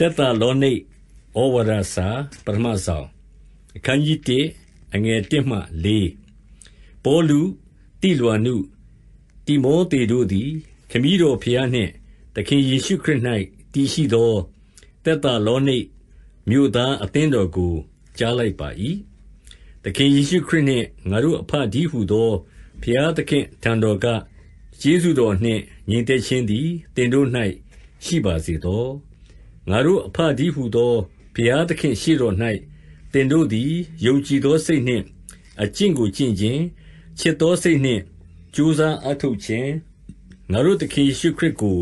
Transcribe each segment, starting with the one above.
သက်သာလောနိတ်ဩဝါဒစာပထမဆောင်အခန်းကြီး1အငယ်1မှ4ပေါလုတိလွာနုတိမောသေတို့သည် ခမည်းတော်ဖျားနှင့် သခင်ယေရှုခရစ်၌တည်ရှိသောသက်သာလောနိတ်မြို့သားအသင်းတော်ကိုကြားလိုက်ပါ၏သခင်ယေရှုခရစ်နှင့်ငါတို့အဖဒီဟုသောဖျားသခင်ထံတော်ကယေရှုတော်နှင့်ညီတည်ခြင်းသည်တင်တို့၌ရှိပါစေသောငါတို့အဘတည်းဟူသောဘုရားသခင့်ရှေ့တော်၌သင်တို့သည်ယုံကြည်သောစိတ်နှင့်အကျင့်ကိုကျင့်ခြင်း၊ချစ်သောစိတ်နှင့်ကြိုးစားအားထုတ်ခြင်း၊ငါတို့သခင်ယေရှုခရစ်ကို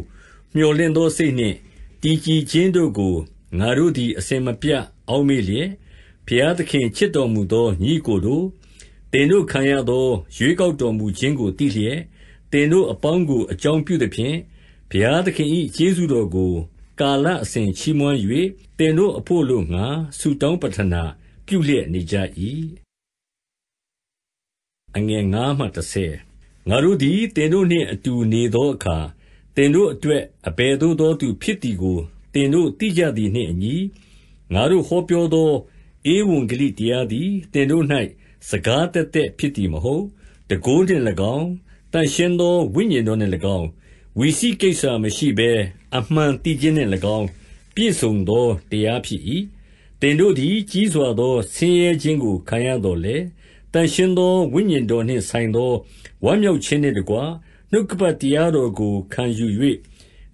မြော်လင့်သောစိတ်နှင့်တည်ကြည်ခြင်းတို့ကိုငါတို့သည် အစဉ်မပြတ်အောက်မေ့လျက်၊ဘုရားသခင်ချစ်တော်မူသောညီအစ်ကိုတို့၊သင်တို့ခံရသော ရွေးကောက်တော်မူခြင်းကိုသိလျက်၊သင်တို့အပေါင်းကိုအကြောင်းပြုသဖြင့်ဘုရားသခင်၏ကျေးဇူးတော်ကိုကာလအစဉ်ချီးမွမ်း၍သင်တို့အဘို့အလိုငှါဆုတောင်းပဌနာပြုလျက်နေကြ၏။5ငါတို့သည်သင်တို့နှင့်အတူနေသောအခါ၊သင်တို့အတွက်အဘယ်သို့သောသူဖြစ်သည်ကိုသင်တို့သိကြသည်နှင့်အညီ၊ငါတို့ဟောပြောသောဧဝံဂေလိတရားသည်သင်တို့၌စကားသက်သက်ဖြစ်သည်မဟုတ်။တန်ခိုးနှင့်၎င်း၊သန့်ရှင်းသောဝိညာဉ်တော်နှင့်၎င်းဝီစီကိစ္စမရှိဘဲအမှန်သိခြင်းနှင့်၎င်းပြည့်စုံသောတရားဖြစ်၏။တင်တို့သည် ကြီးစွာသောဆင်းရဲခြင်းကိုခံရတော်လေ။တန်ရှင်သောဝိညာဉ်တော်နှင့်ဆိုင်သော ဝမ်းမြောက်ခြင်းနှင့်တကားနှုတ်ကပတ်တရားတော်ကိုခံယူ၍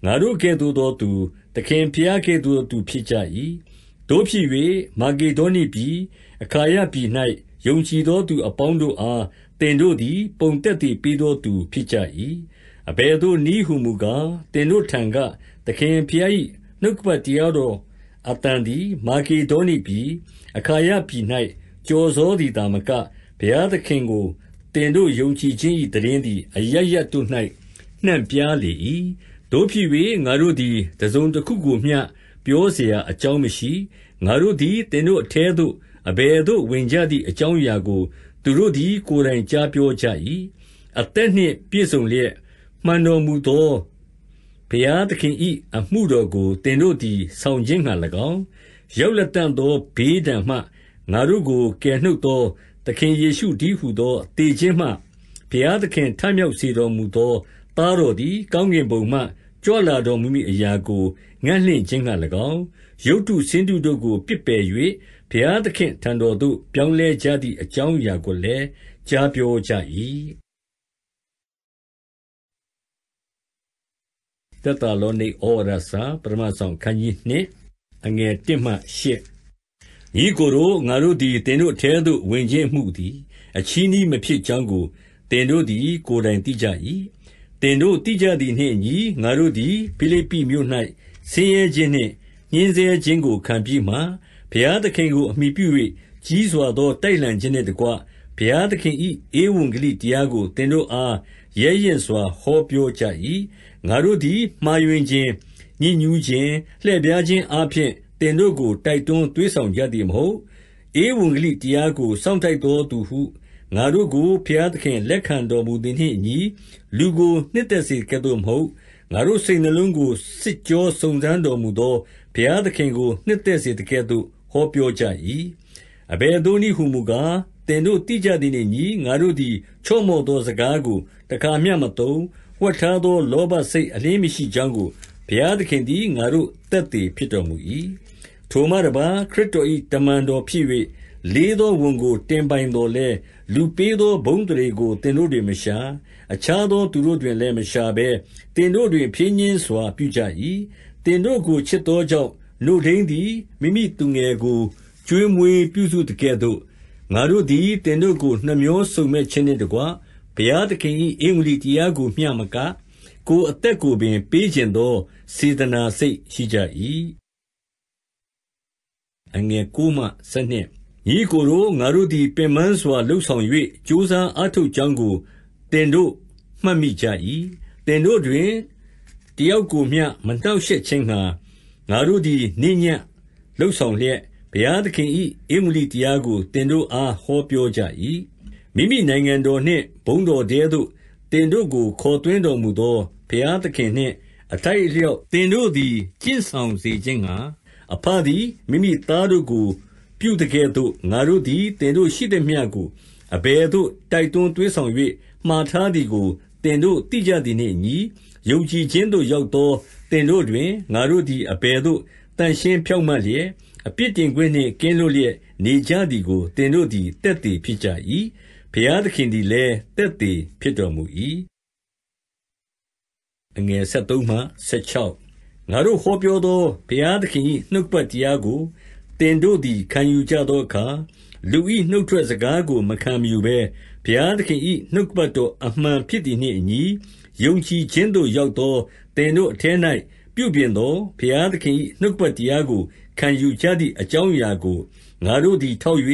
ငါတို့ကဲ့သို့သောသူသခင်ဖျားကဲ့သို့သောသူဖြစ်ကြ၏။တို့ဖြစ်၍မာကေဒေါနိပြည်အခါယပြည်၌ယုံကြည်သောသူ အပေါင်းတို့အားတင်တို့သည် ပုံတက်သည့်ပြီးသောသူဖြစ်ကြ၏အဘယ်သို့နည်းဟူမူကား၊သင်တို့ထံကသခင်ဘုရား၏နှုတ်ကပတ်တရားတော်အသံသည်မာကေဒေါနိပြည်၊အခါယပြည်၌ကျော်စောသည်သာမက၊ဘုရားသခင်ကိုသင်တို့ယုံကြည်ခြင်း၏သိတင်းသည်အရပ်ရပ်တို့၌နှံ့ပြားလေ၏။သို့ဖြစ်၍ငါတို့သည်တစုံတခုကိုမျှပြောစရာအကြောင်းမရှိ။ငါတို့သည်သင်တို့အထဲသို့အဘယ်သို့ ဝင်ကြသည်အကြောင်းအရာကိုသူတို့သည် ကိုယ်တိုင်ကြားပြောကြ၏။အသက်နှင့်ပြည့်စုံလျက်မှန်တော်မူသောဘုရားသခင်၏အမှုတော်ကိုသင်တို့သည် ဆောင်ခြင်းငှါ၎င်း၊ရောက်လတံ့သောဘေးဒဏ်မှငါတို့ကိုကယ်နှုတ်သော သခင်ယေရှုတည်းဟူသောသေခြင်းမှဘုရားသခင်ထမြောက်စေတော်မူသောသားတော်သည်ကောင်းကင်ဘုံမှကြွလာတော်မူမည်အရာကိုငံ့လင့်ခြင်းငှါ၎င်း၊ရုပ်တုဆင်းတုတို့ကိုပစ်ပယ်၍ဘုရားသခင့်အထံတော်သို့ ပြောင်းလဲကြသည်အကြောင်းအရာကိုလည်းကြားပြောကြ၏။သက်သာလောနိဩဝါဒစာပထမဆောင်ခန်းကြီးနှစ်အငယ်1မှ8ဤကိုယ်တို့ငါတို့သည်သင်တို့အထဲသို့ဝင်ခြင်းမှုသည်အချီးနှီးမဖြစ်ကြောင်းကိုသင်တို့သည် ကိုယ်တိုင်သိကြ၏သင်တို့သိကြသည်နှင့်ညီငါတို့သည်ဖိလိပ္ပိမြို့၌ဆင်းရဲခြင်းနှင့်ညှင်းဆဲခြင်းကို ခံပြီးမှဘုရားသခင်ကိုအမိပြု၍ကြီးစွာသောတိုက်လှန်ခြင်းနှင့်တကွဘုရားသခင်၏ဧဝံဂေလိတရားကိုသင်တို့အားရဲရင့်စွာဟောပြောကြ၏။ငါတို့သည်မှားယွင်းခြင်း၊ညစ်ညူးခြင်း၊လှည့်ဖြားခြင်းအားဖြင့်သင်တို့ကိုတိုက်တွန်းသွေးဆောင်ကြသည်မဟုတ်။ဧဝံဂေလိတရားကိုစောင့်ထိုက်သောသူဟုငါတို့ကိုဘုရားသခင်လက်ခံတော်မူသည်နှင့်အညီ၊လူကိုနှစ်သက်စေသကဲ့သို့မဟုတ်၊ငါတို့စိတ်နှလုံးကိုစစ်ကြောစုံစမ်းတော်မူသောဘုရားသခင်ကိုနှစ်သက်စေသကဲ့သို့ဟောပြောကြ၏။အဘယ်သို့နည်းဟူမူကားသင်တို့သိကြသည်နှင့်အညီ၊ငါတို့သည် ချော့မော့သောစကားကိုတခါမျှမသုံး၊ဝှက်ထားသောလောဘစိတ်အလျှင်းမရှိကြောင်းကိုဘုရားသခင်သည်ငါတို့သက်သေဖြစ်တော်မူ၏။ထိုမှတပါး၊ခရစ်တော်၏တမန်တော်ဖြစ်၍လေးသောဝန်ကို တင်ပိုင်သော်လည်း၊လူပေးသောဘုန်းအသရေကိုသင်တို့တွင်မရှာ၊အခြားသောသူတို့တွင်လည်းမရှာဘဲသင်တို့တွင်ဖြည်းညှင်းစွာ ပြုကြ၏။သင်တို့ကိုချစ်သောကြောင့်နို့ထိန်းသည်မိမိသူငယ်ကိုကျွေးမွေးပြုစုသကဲ့သို့။ငါတို့သည်သင်တို့ကိုနှမြောစုံမက်ခြင်းနှင့်တကွဘုရားသခင်၏ဧဝံဂေလိတရားကို မျှမက၊ကိုယ်အသက်ကိုပင် ပေးချင်သောစေတနာစိတ်ရှိကြ၏။ညီအစ်ကိုတို့၊ငါတို့သည်ပင်ပန်းစွာလုပ်ဆောင်၍ကြိုးစားအားထုတ်ကြောင်းကိုသင်တို့မှတ်မိကြ၏။သင်တို့တွင်တယောက်ကိုမျှမနှောင့်ရှက်ခြင်းငှါငါတို့သည်နေ့ညဉ့်လုပ်ဆောင်လျက်ဘုရားသခင်၏ဧဝံဂေလိတရားကိုသင်တို့အားဟောပြောကြ၏။မိမိနိုင်ငံတော်နှင့်ဘုန်းတော်ထဲသို့သင်တို့ကိုခေါ်သွင်းတော်မူသောဘုရားသခင်နှင့် အထိုက်အလျောက်သင်တို့သည်ကျင့်ဆောင်စေခြင်းငှါ၊အဘသည်မိမိသားတို့ကို ပြုသကဲ့သို့ငါတို့သည်သင်တို့ရှိသမျှကိုအဘယ်သို့ တိုက်တွန်းသွေးဆောင်၍မှာထားသည်ကိုသင်တို့သိကြသည်နှင့်အညီ၊ယုံကြည်ခြင်းသို့ရောက်သောသင်တို့တွင်ငါတို့သည်အဘယ်သို့သန့်ရှင်းဖြောင့်မတ်လျက်အပြစ်တင်ခွင့်နှင့်ကင်းလွတ်လျက်နေကြသည်ကိုသင်တို့သည်သက်သေဖြစ်ကြ၏။ဘုရားသခင်သည်လည်းသက်သေဖြစ်တော်မူ၏။13ငါတို့ဟောပြောသောဘုရားသခင်၏နှုတ်ကပတ်တရားကိုသင်တို့သည်ခံယူကြသောအခါ၊လူ၏နှုတ်ထွက်စကားကိုမခံမယူဘဲ၊ဘုရားသခင်၏နှုတ်ကပတ်တော်အမှန်ဖြစ်သည်နှင့်အညီ၊ယုံကြည်ခြင်းသို့ရောက်သောသင်တို့အထဲ၌ပြုပြင်သောဘုရားသခင်၏နှုတ်ကပတ်တရားကိုခံယူကြသည်အကြောင်းအရာကိုငါတို့သည် ထောက်၍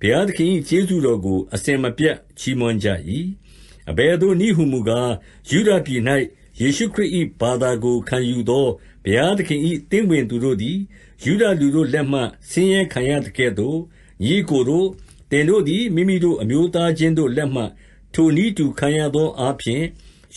ဘုရားသခင်၏ကျေးဇူးတော်ကို အစဉ်မပြတ်ချီးမွမ်းကြ၏။အဘယ်သို့နည်းဟူမူကား၊ယုဒပြည်၌ယေရှုခရစ်၏ဘာသာကို ခံယူသောဘုရားသခင်၏သင်းဝင်သူတို့သည်ယုဒလူတို့လက်မှဆင်းရဲခံရသကဲ့သို့၊ညီအစ်ကိုတို့၊သင်တို့သည်မိမိတို့အမျိုးသားချင်းတို့လက်မှ ထိုနည်းတူခံရသောအားဖြင့်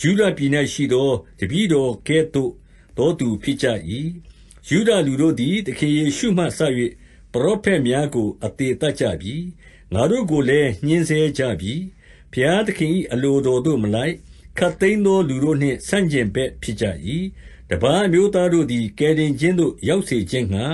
၊ယုဒပြည်၌ရှိသောတပည့်တော်ကဲ့သို့သောသူဖြစ်ကြ၏။ယုဒလူတို့သည်သခင်ယေရှုမှစ၍ပရောဖက်များကိုအသေသတ်ကြပြီ။ငါတို့ကိုလည်းညှဉ်းဆဲကြပြီ။ဘုရားသခင်၏အလိုတော်သို့မလိုက်၊ခပ်သိမ်းသောလူတို့နှင့်ဆန့်ကျင်ဘက်ဖြစ်ကြ၏။တပါးအမျိုးသားတို့သည်ကယ်တင်ခြင်းသို့ရောက်စေခြင်းငှါ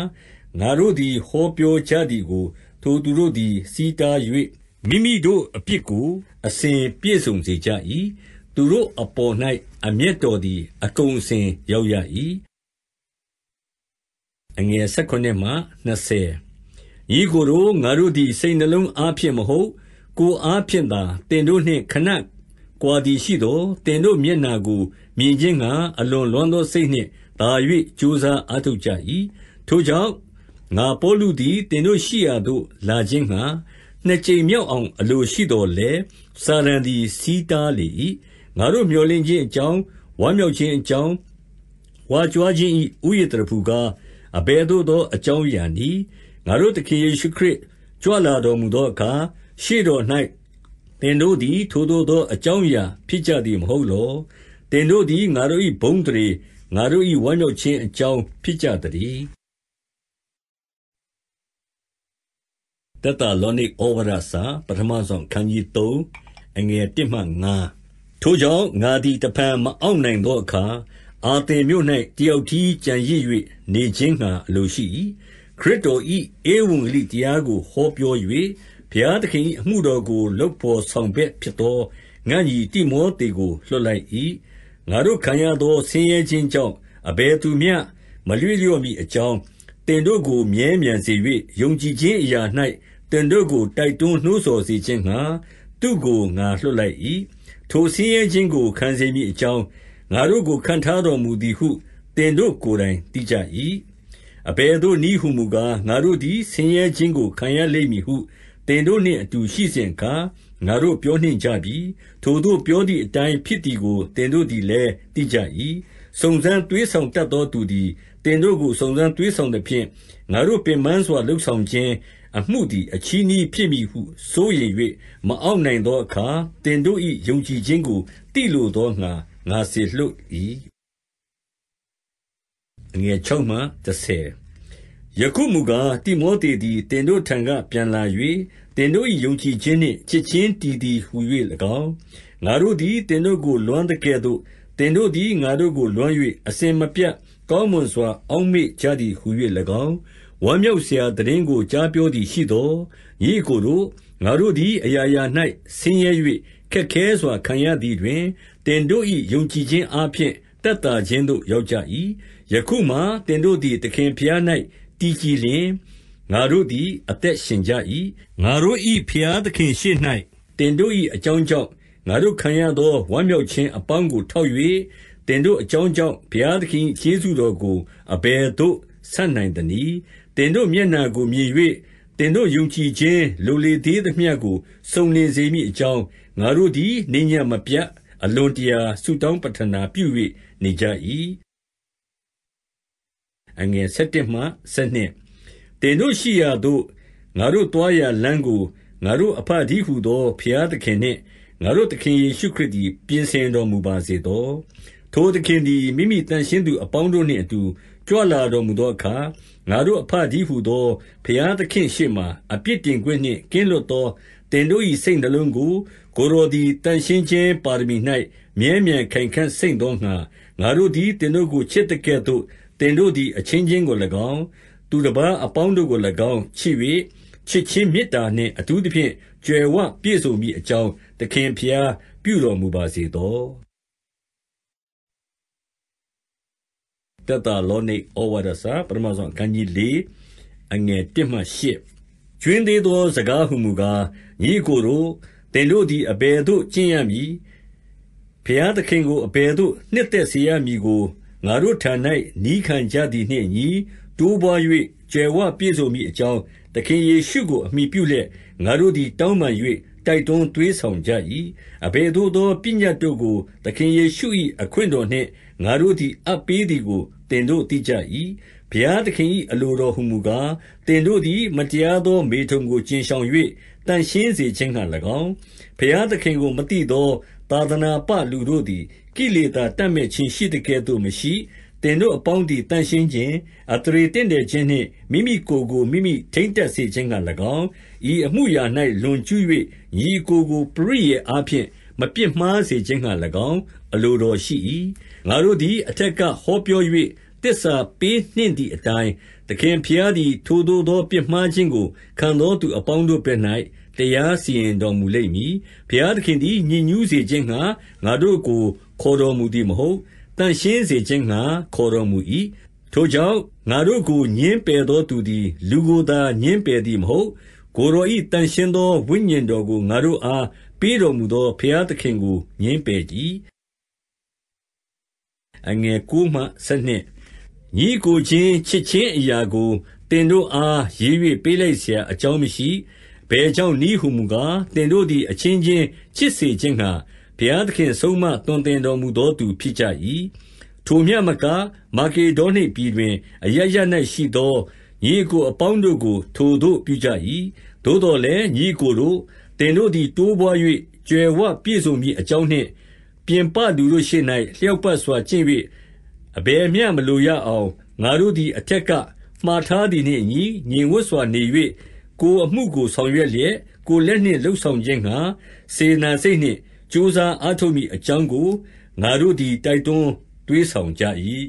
ငါတို့သည် ဟောပြောကြသည်ကိုထိုသူတို့သည်ဆီးတား၍မိမိတို့အပြစ်ကို အစဉ်ပြည့်စုံစေကြ၏။သူတို့အပေါ်၌အမျက်တော်သည်အကုန်အစင်ရောက်ရ၏။အငယ်၁၇မှ၂၀ညီအစ်ကိုတို့၊ငါတို့သည်စိတ်နှလုံးအားဖြင့်မဟုတ်၊ကိုယ်အားဖြင့်သာသင်တို့နှင့်ခဏကွာသည်ရှိသော်၊သင်တို့မျက်နှာကိုမြင်ခြင်းငှါအလွန်လွမ်းသောစိတ်နှင့်သာ၍ကြိုးစားအားထုတ်ကြ၏။ထိုကြောင့်၊ငါပေါလုသည်သင်တို့ရှိရာသို့လာခြင်းငှါနှစ်ကြိမ်မြောက်အောင်အလိုရှိသော်လည်း၊စာတန်သည်ဆီးတားလေ၏။ငါတို့မြော်လင့်ခြင်းအကြောင်း၊ဝမ်းမြောက်ခြင်းအကြောင်း၊ဝါကြွားခြင်း၏ဦးရစ်သရဖူကားအဘယ်သို့သောအကြောင်းအရာနည်း။ငါတို့သခင်ယေရှုခရစ်ကြွလာတော်မူသောအခါ၊ရှေ့တော်၌သင်တို့သည် ထိုသို့သောအကြောင်းအရာဖြစ်ကြသည်မဟုတ်လော။သင်တို့သည်ငါတို့၏ဘုန်းအသရေ၊ငါတို့၏ဝမ်းမြောက်ခြင်းအကြောင်းဖြစ်ကြသတည်း။ပဌမစောင်။ထိုကြောင့်ငါသည်တဖန်မအောင့်နိုင်သောအခါအာသင်မြို့၌တယောက်တည်းကျန်ရစ်၍နေခြင်းငှါအလိုရှိ၏။ခရစ်တော်၏ဧဝံဂေလိတရားကို ဟောပြော၍၊ဘုရားသခင်၏အမှုတော်ကို လုပ်ဘော်ဆောင်ဘက်ဖြစ်သောငါ့ညီတိမောသေကိုလွှတ်လိုက်၏။ငါတို့ခံရသောဆင်းရဲခြင်းကြောင့်အဘယ်သူမျှမရွေ့လျော့မည်အကြောင်း၊သင်တို့ကိုမြဲမြံစေ၍၊ယုံကြည်ခြင်းအရာ၌သင်တို့ကိုတိုက်တွန်းနှိုးဆော်စေခြင်းငှါသူ့ကိုငါလွှတ်လိုက်၏။ထိုဆင်းရဲခြင်းကို ခံစေမည်အကြောင်းငါတို့ကိုခန့်ထားတော်မူသည်ဟုသင်တို့ကိုယ်တိုင်သိကြ၏။အဘယ်သို့နည်းဟူမူကား၊ငါတို့သည်ဆင်းရဲခြင်းကို ခံရလိမ့်မည်ဟုသင်တို့နှင့်အတူရှိစဉ်အခါငါတို့ပြောနှင့်ကြပြီ။ထိုသို့ပြောသည်အတိုင်းဖြစ်သည်ကိုသင်တို့သည်လည်းသိကြ၏။စုံစမ်းသွေးဆောင်တတ်သောသူသည်သင်တို့ကိုစုံစမ်းသွေးဆောင်သဖြင့်၊ငါတို့ပင်ပန်းစွာလုပ်ဆောင်ခြင်းအမှုသည် အချည်းနှီးဖြစ်မည်ဟုစိုးရိမ်၍မအောက်နိုင်သောအခါသင်တို့၏ယုံကြည်ခြင်းကိုသိလိုသောငှါငါစေလွှတ်၏6မှ10ယခုမူကားတိမောသေသည်တင်တို့ထံကပြန်လာ၍တင်တို့၏ယုံကြည်ခြင်းနှင့်ချစ်ချင်းတည်တည်ဟူ၍၎င်းငါတို့သည်တင်တို့ကို လွမ်းတကဲ့သို့တင်တို့သည်ငါတို့ကို လွမ်း၍အစင်မပြတ်ကောင်းမွန်စွာ အောက်မေ့ကြသည်ဟူ၍၎င်းဝမ်းမြောက်စရာတရင်ကိုကြားပြောသည်ရှိသောညီကိုတို့ငါတို့သည်အရာရာ၌ဆင်းရဲခက်ခဲစွာခံရသည်တွင်သင်တို့၏ယုံကြည်ခြင်းအားဖြင့်သက်သာခြင်းသို့ရောက်ကြ၏။ယခုမှာသင်တို့သည်သခင်ဘုရား၌တည်ကြည်လျှင်၊ငါတို့သည်အသက်ရှင်ကြ၏။ငါတို့၏ဘုရားသခင်ရှေ့၌သင်တို့၏အကြောင်းကြောင့်ငါတို့ခံရသောဝမ်းမြောက်ခြင်းအပေါင်းကိုထောက်၍၊သင်တို့အကြောင်းကြောင့်ဘုရားသခင်၏ကျေးဇူးတော်ကိုအဘယ်သို့ဆပ်နိုင်သနည်း။သင်တို့မျက်နှာကိုမြင်၍၊သင်တို့ယုံကြည်ခြင်းလိုလေသေးသမျှကိုစုံလင်စေမည်အကြောင်း။ငါတို့သည်နေ့ညဉ့်မပြတ်အလွန်တရာဆုတောင်းပဌနာပြု၍နေကြ၏။11သင်တို့ရှိရာသို့ငါတို့သွားရာလမ်းကိုငါတို့အဘတည်းဟူသောဘုရားသခင်နှင့်ငါတို့သခင်ယေရှုခရစ်သည်ပြင်ဆင်တော်မူပါစေသော။ထိုသခင်သည်မိမိသန့်ရှင်းသူအပေါင်းတို့နှင့်အတူကြွလာတော်မူသောအခါ၊ငါတို့အဘတည်းဟူသောဘုရားသခင့်ရှေ့မှာအပြစ်တင်ခွင့်နှင့်ကင်းလွတ်သောသင်တို့၏စိတ်နှလုံးကိုကိုယ်တော်သည်သန့်ရှင်းခြင်းပါရမီ၌မြဲမြံခိုင်ခံ့စိမ့်သောငှါ၊ငါတို့သည်သင်တို့ကိုချစ်သကဲ့သို့သင်တို့သည်အချင်းချင်းကို၎င်း၊သူတပါးအပေါင်းတို့ကို၎င်းချစ်၍ချစ်ခြင်းမေတ္တာနှင့်အထူးသဖြင့်ကြွယ်ဝပြည့်စုံမည်အကြောင်းသခင်ဘုရားပြုတော်မူပါစေသော။သက်သာလောနိတ်ဩဝါဒစာပဌမစောင်အခနျး4အငယ်1မှ8ကြွင်းသေးသောစကားဟူမူကား၊ညီအစ်ကိုတို့၊သင်တို့သည်အဘယ်သို့ကျင့်ရမည်။ဘုရားသခင်ကိုအဘယ်သို့နှစ်သက်စေရမည်ကိုငါတို့ထံ၌နည်းခံကြသည်နှင့်အညီ၊တိုးပွါး၍ကြွယ်ဝပြည့်စုံမည်အကြောင်း၊သခင်ယေရှုကိုအမှီပြုလျက်ငါတို့သည်တောင်းပန်၍တိုက်တွန်းသွေးဆောင်ကြ၏။အဘယ်သို့သောပညတ်တို့ကိုသခင်ယေရှု၏အခွင့်တော်နှင့်ငါတို့သည် အပ်ပေးသည်ကိုသင်တို့သိကြ၏။ဘုရားသခင်၏အလိုတော်ဟူမူကား၊သင်တို့သည် မတရားသောမေထုန်ကိုကြဉ်ရှောင်၍သန့်ရှင်းစေခြင်းငှါ၎င်း၊ဘုရားသခင်ကိုမသိသော သာသနာပလူတို့သည်ကိလေသာတပ်မက်ခြင်းရှိသကဲ့သို့မရှိ။သင်တို့အပေါင်းသည်သန့်ရှင်းခြင်း၊အသရေတင့်တယ်ခြင်းနှင့်မိမိကိုယ်ကိုမိမိထိန်းတက်စေခြင်းငှါ၎င်း၊ဤအမှုအရာ၌လွန်ကျူး၍ညီအစ်ကိုကိုပရိယာယ်အားဖြင့်မပြစ်မှားစေခြင်းငှါ၎င်း အလိုတော်ရှိ၏။ငါတို့သည်အထက်ကဟောပြော၍သစ္စာပေးနှင့်သည်အတိုင်း၊သခင်ဘုရားသည်ထိုသို့သောပြစ်မှားခြင်းကိုခံသောသူအပေါင်းတို့ဘက်၌တရားစီရင်တော်မူလိမ့်မည်။ဘုရားသခင်သည်ညစ်ညူးစေခြင်းငှါငါတို့ကိုခေါ်တော်မူသည်မဟုတ်။သန့်ရှင်းစေခြင်းငှါခေါ်တော်မူ၏။ထိုကြောင့်၊ငါတို့ကိုငြင်းပယ်သောသူသည် လူကိုသာငြင်းပယ်သည်မဟုတ်၊ကိုယ်တော်၏သန့်ရှင်းသောဝိညာဉ်တော်ကိုငါတို့အားပေးတော်မူသောဘုရားသခင်ကိုငြင်းပယ်၏။။ညီအစ်ကိုချင်းချစ်ခြင်းအရာကိုသင်တို့အားရေး၍ပေးလိုက်စရာအကြောင်းမရှိ။အဘယ်ကြောင့်နည်းဟူမူကား၊သင်တို့သည်အချင်းချင်းချစ်စေခြင်းငှါဘုရားသခင်ဆုံးမသွန်သင်တော်မူသောသူဖြစ်ကြ၏။ထိုမျှမကမာကေဒေါနိပြည်တွင်အရပ်ရပ်၌ရှိသောညီအစ်ကိုအပေါင်းတို့ကို ထိုသို့ပြုကြ၏။သို့သော်လည်းညီအစ်ကိုတို့၊သင်တို့သည်တိုးပွား၍ကြွယ်ဝပြည့်စုံမည်အကြောင်းနှင့် ပြင်ပလူတို့ရှေ့၌လျောက်ပတ်စွာကျင့်၍အဘယ်မျှမလိုရအောင်ငါတို့သည်အထက်ကမှာထားသည်နှင့်အညီငြိမ်ဝပ်စွာနေ၍ကိုယ်အမှုကိုဆောင်ရွက်လျက်၊ကိုယ်လက်နှင့်လုပ်ဆောင်ခြင်းငှါစေတနာစိတ်နှင့်ကြိုးစားအားထုတ်မည်အကြောင်းကိုငါတို့သည်တိုက်တွန်းသွေးဆောင်ကြ၏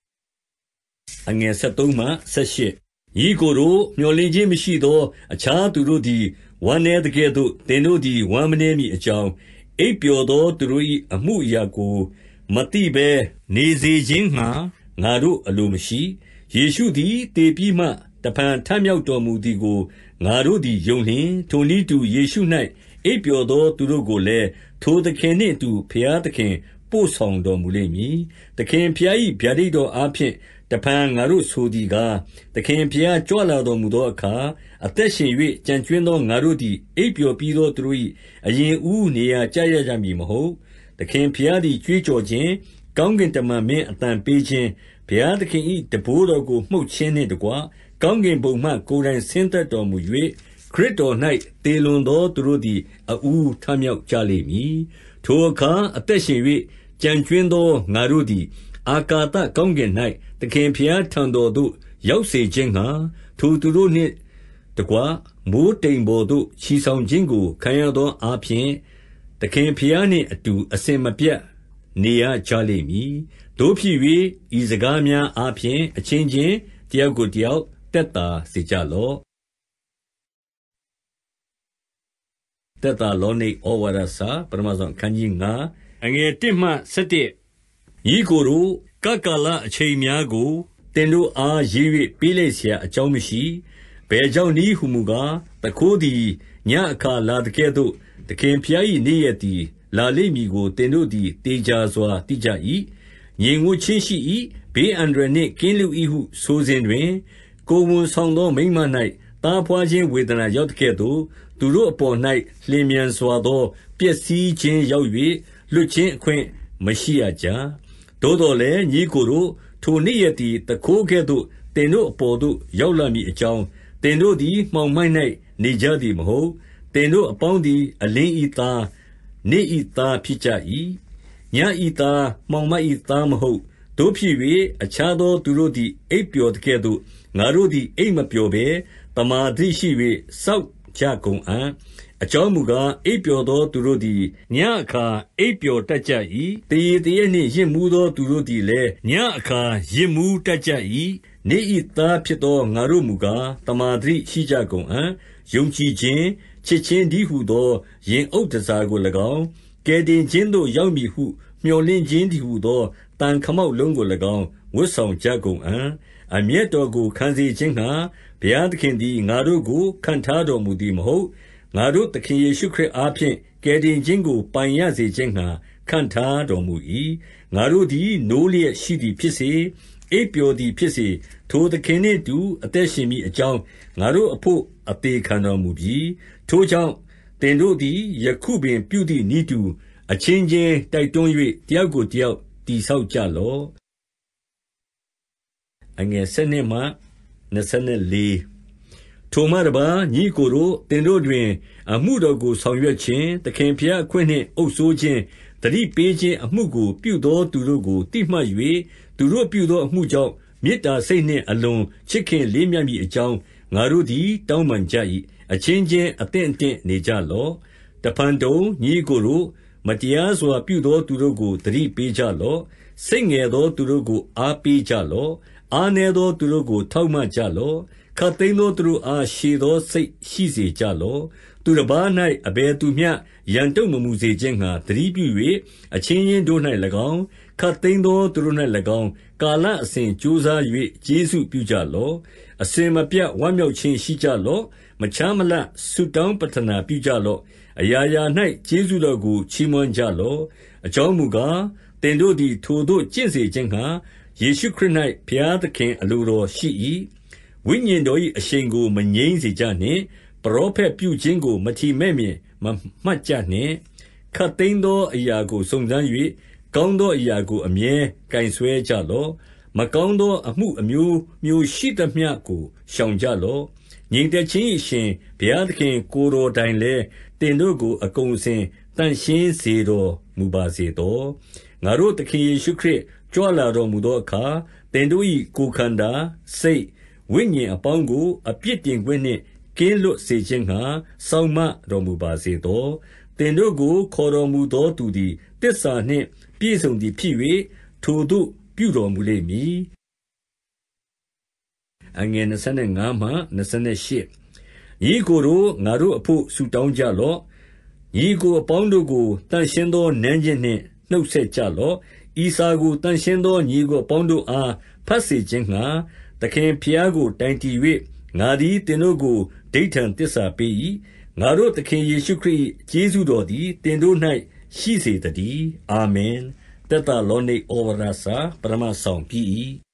။13ညီအစ်ကိုတို့၊မြော်လင့်ခြင်းမရှိသော အခြားသူတို့သည်ဝမ်းနည်းသကဲ့သို့သင်တို့သည်ဝမ်းမနည်းမည်အကြောင်း၊အိပ်ပျော်သောသူတို့၏အမှုအရာကိုမသိဘဲနေစေခြင်းငှါငါတို့အလိုမရှိ။ယေရှုသည်သေပြီးမှတဖန်ထမြောက်တော်မူသည်ကိုငါတို့သည်ယုံလျှင်၊ထိုနည်းတူယေရှု၌အိပ်ပျော်သောသူတို့ကိုလည်းထိုသခင်နှင့်အတူဘုရားသခင်ပို့ဆောင်တော်မူလိမ့်မည်။သခင်ဘုရား၏ဗျာဒိတ်တော်အားဖြင့်တဖန်ငါတို့ဆိုသည်ကား၊သခင်ဘုရားကြွလာတော်မူသောအခါအသက်ရှင်၍ကျန်ကြွင်းသောငါတို့သည်အိပ်ပျော်ပြီးသောသူတို့၏အရင်အဦးနေရာကျရကြမည်မဟုတ်သခင်ဘုရားသည်ကြွေးကြော်ခြင်း၊ကောင်းကင်တမန်မင်းအသံပေးခြင်း၊ဘုရားသခင်၏တံပိုးတော်ကိုမှုတ်ခြင်းနှင့်တကွကောင်းကင်ဘုံမှ ကိုယ်တိုင်ဆင်းသက်တော်မူ၍၊ခရစ်တော်၌သေလွန်သောသူတို့သည်အဦးထမြောက်ကြလိမ့်မည်။ထိုအခါအသက်ရှင်၍ကျန်ကြွင်းသောငါတို့သည်အာကာသကောင်းကင်၌သခင်ဘုရားထံတော်သို့ရောက်စေခြင်းငှါ၊ထိုသူတို့နှင့်တကွမိုဃ်းတိမ်ပေါ်သို့ချီဆောင်ခြင်းကို ခံရသောအားဖြင့်သခင်ဘုရားနှင့်အတူအစဉ်မပြတ်နေရကြလိမ့်မည်။သို့ဖြစ်၍ဤစကားများအားဖြင့်အချင်းချင်းတယောက်ကိုတယောက်သက်သာစေကြလော့။5ညီအစ်ကိုတို့၊ကပ်ကာလအချိန်များကိုသင်တို့အားရေး၍ပေးလိုက်စရာအကြောင်းမရှိ။အဘယ်ကြောင့်နည်းဟူမူကား၊သူခိုးသည်ညဉ့်အခါလာသကဲ့သို့သခင်ဘုရား၏နေ့ရက်သည်လာလိမ့်မည်ကိုသင်တို့သည်သေချာစွာသိကြ၏။ငြိမ်ဝပ်ခြင်းရှိ၏။ဘေးအန္တရာယ်နှင့်ကင်းလွတ်၏ဟု ဆိုစဉ်တွင်၊ကိုယ်ဝန်ဆောင်သောမိန်းမ၌သားဘွားခြင်းဝေဒနာရောက်သကဲ့သို့၊သူတို့အပေါ်၌လျင်မြန်စွာသောပျက်စီးခြင်းရောက်၍လွတ်ခြင်းအခွင့်မရှိရကြ။သို့သော်လည်း၊ညီအစ်ကိုတို့၊ထိုနေ့ရက်သည်သူခိုးကဲ့သို့သင်တို့အပေါ်သို့ရောက်လာမည်အကြောင်း၊သင်တို့သည်မှောင်မိုက်၌နေကြသည်မဟုတ်သင်တို့အပေါင်းသည်အလင်း၏သား၊နေ့၏သားဖြစ်ကြ၏။ညဉ့်၏သား၊မှောင်မိုက်၏သားမဟုတ်။သို့ဖြစ်၍အခြားသောသူတို့သည်အိပ်ပျော်သကဲ့သို့ငါတို့သည်အိပ်မပျော်ဘဲသမ္မာသတိရှိ၍စောင့်ကြကုန်အံ့။အကြောင်းမူကား၊အိပ်ပျော်သော သူတို့သည်ညဉ့်အခါအိပ်ပျော်တတ်ကြ၏။သေရည်သေရက်နှင့်ယစ်မူးသောသူတို့သည်လည်းညဉ့်အခါယစ်မူးတတ်ကြ၏။နေ့၏သားဖြစ်သောငါတို့မူကား၊သမ္မာသတိရှိကြကုန်အံ့။ယုံကြည်ခြင်းချစ်ခြင်းတည်းဟူသော ရင်အုပ်တန်ဆာကို၎င်း၊ကယ်တင်ခြင်းသို့ရောက်မည်ဟုမြော်လင့်ခြင်းတည်းဟူသောသံခမောက်လုံးကို၎င်းဝတ်ဆောင်ကြကုန်အံ့။အမျက်တော်ကို ခံစေခြင်းငှါဘုရားသခင်သည်ငါတို့ကိုခန့်ထားတော်မူသည်မဟုတ်။ငါတို့သခင်ယေရှုခရစ်အားဖြင့်ကယ်တင်ခြင်းကိုပိုင်ရစေခြင်းငှါခန့်ထားတော်မူ၏။ငါတို့သည်နိုးလျက်ရှိသည်ဖြစ်စေ၊အိပ်ပျော်သည်ဖြစ်စေ၊ထိုသခင်နှင့်အတူအသက်ရှင်မည်အကြောင်းငါတို့အဘို့အသေခံတော်မူပြီ။ထိုကြောင့်သင်တို့သည်ယခုပင် ပြုသည်နည်းတူ၊အချင်းချင်းတိုက်တွန်း၍တယောက်ကိုတယောက်တည်ဆောက်ကြလော့။12ထိုမှတပါး၊ညီအစ်ကိုတို့၊သင်တို့တွင်အမှုတော်ကိုဆောင်ရွက်ခြင်း၊သခင်ဘုရားအခွင့်နှင့်အုပ်စိုးခြင်း၊သတိပေးခြင်းအမှုကိုပြုသောသူတို့ကိုသိမှတ်၍၊သူတို့ပြုသောအမှုကြောင့်မေတ္တာစိတ်နှင့်အလွန်ချစ်ခင်လေးမြတ်မည်အကြောင်းငါတို့သည်တောင်းပန်ကြ၏။အချင်းချင်းအသင့်အတင့်နေကြလော့။တဖန်တုံ၊ညီအစ်ကိုတို့၊မတရားစွာပြုသောသူတို့ကိုသတိပေးကြလော့။စိတ်ငယ်သောသူတို့ကို အားပေးကြလော့။အားနည်းသောသူတို့ကို ထောက်မကြလော့။ခပ်သိမ်းသောသူတို့အားရှည်သောစိတ်ရှိစေကြလော့။သူတပါး၌အဘယ်သူမျှရန်တုံ့မမူစေခြင်းငှါသတိပြု၍အချင်းချင်းတို့၌၎င်း၊ခပ်သိမ်းသောသူတို့၌၎င်း၊ကာလအစဉ်ကြိုးစား၍ကျေးဇူးပြုကြလော့။အစဉ်မပြတ်ဝမ်းမြောက်ခြင်းရှိကြလော့မခြားမလပ်ဆုတောင်းပဌနာပြုကြလော့။အရာရာ၌ကျေးဇူးတော်ကိုချီးမွမ်းကြလော့။အကြောင်းမူကား၊သင်တို့သည်ထိုသို့ကျင့်စေခြင်းငှါယေရှုခရစ်၌ဘုရားသခင်အလိုတော်ရှိ၏။ဝိညာဉ်တော်၏အရှိန်ကိုမငြိမ်းစေကြနှင့်။ပရောဖက်ပြုခြင်းကို မထီမဲ့မြင် မမှတ်ကြနှင့်။ခပ်သိမ်းသောအရာကိုစုံစမ်း၍ကောင်းသောအရာကိုအမြဲကိုင်စွဲကြလော့။မကောင်းသောအမှုအမျိုးမျိုးရှိသမျှကိုရှောင်ကြလော့ငြိမ်သက်ခြင်း၏အရှင်ဘုရားသခင်ကိုယ်တော်တိုင်လည်းသင်တို့ကိုအကုန်အစင်သန့်ရှင်းစေတော်မူပါစေသော။ငါတို့သခင်ယေရှုခရစ်ကြွလာတော်မူသောအခါ၊သင်တို့၏ကိုယ်ခန္ဓာ၊စိတ်၊ဝိညာဉ်အပေါင်းကို အပြစ်တင်ခွင့်နှင့်ကင်းလွတ်စေခြင်းငှါစောင့်မတော်မူပါစေသော။သင်တို့ကို ခေါ်တော်မူသောသူသည်သစ္စာနှင့် ပြည့်စုံသည်ဖြစ်၍၊ထိုသို့ ပြုတော်မူလိမ့်မည်အငယ်25မှ28ညီကိုတို့ငါတို့အဖို့ဆူတောင်းကြလော့ညီကိုအပေါင်းတို့ကိုတန်ရှင်းသောနန်းခြင်းနှင့်နှုတ်ဆက်ကြလော့ဤစာကိုတန်ရှင်းသောညီကိုအပေါင်းတို့အားဖတ်စေခြင်းငှာသခင်ဖျားကိုတိုင်တည်၍ငါသည်တင်တို့ကိုဒိဋ္ဌံတစ္ဆာပေး၏ငါတို့သခင်ယေရှုခရစ်ယေရှုတော်သည်တင်တို့၌ရှိစေတည်းအာမင်တတလောနိဩဝရစာပရမဆောင်ပြီ၏